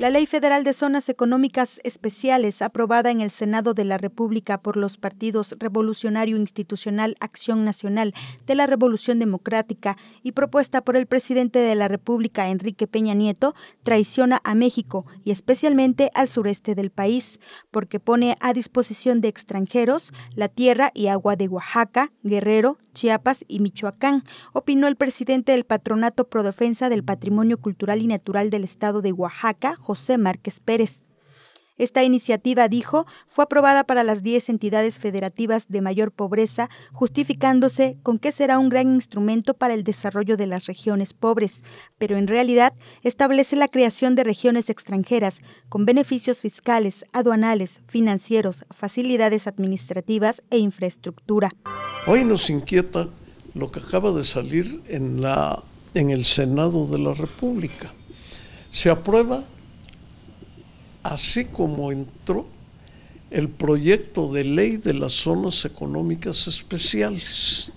La Ley Federal de Zonas Económicas Especiales, aprobada en el Senado de la República por los partidos Revolucionario Institucional Acción Nacional de la Revolución Democrática y propuesta por el presidente de la República, Enrique Peña Nieto, traiciona a México y especialmente al sureste del país, porque pone a disposición de extranjeros la tierra y agua de Oaxaca, Guerrero, Chiapas y Michoacán, opinó el presidente del Patronato Prodefensa del Patrimonio Cultural y Natural del Estado de Oaxaca, José Márquez Pérez. Esta iniciativa, dijo, fue aprobada para las 10 entidades federativas de mayor pobreza, justificándose con que será un gran instrumento para el desarrollo de las regiones pobres, pero en realidad establece la creación de regiones extranjeras con beneficios fiscales, aduanales, financieros, facilidades administrativas e infraestructura. Hoy nos inquieta lo que acaba de salir en, la, en el Senado de la República. Se aprueba así como entró el proyecto de ley de las zonas económicas especiales.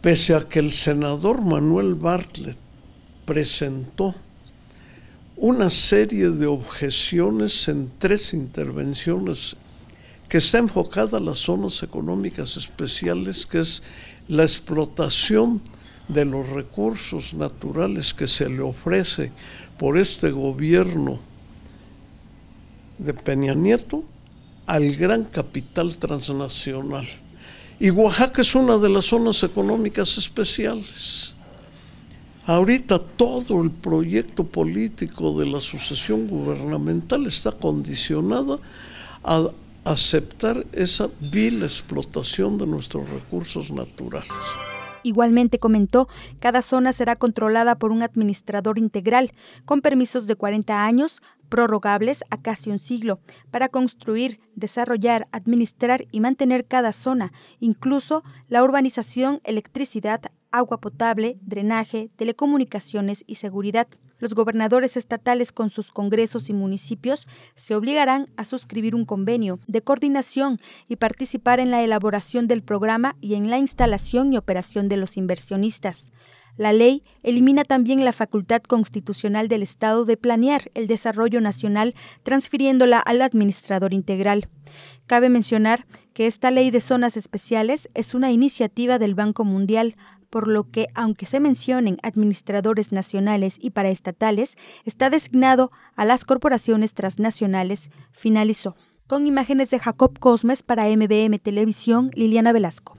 Pese a que el senador Manuel Bartlett presentó una serie de objeciones en tres intervenciones que está enfocada a las zonas económicas especiales, que es la explotación de los recursos naturales que se le ofrece por este gobierno de Peña Nieto al gran capital transnacional. Y Oaxaca es una de las zonas económicas especiales. Ahorita todo el proyecto político de la sucesión gubernamental está condicionado a aceptar esa vil explotación de nuestros recursos naturales. Igualmente comentó, cada zona será controlada por un administrador integral, con permisos de 40 años, prorrogables a casi un siglo, para construir, desarrollar, administrar y mantener cada zona, incluso la urbanización, electricidad, agua potable, drenaje, telecomunicaciones y seguridad. Los gobernadores estatales con sus congresos y municipios se obligarán a suscribir un convenio de coordinación y participar en la elaboración del programa y en la instalación y operación de los inversionistas. La ley elimina también la facultad constitucional del Estado de planear el desarrollo nacional, transfiriéndola al administrador integral. Cabe mencionar que esta ley de zonas especiales es una iniciativa del Banco Mundial, por lo que, aunque se mencionen administradores nacionales y paraestatales, está designado a las corporaciones transnacionales, finalizó. Con imágenes de Jacob Cosmes para MBM Televisión, Liliana Velasco.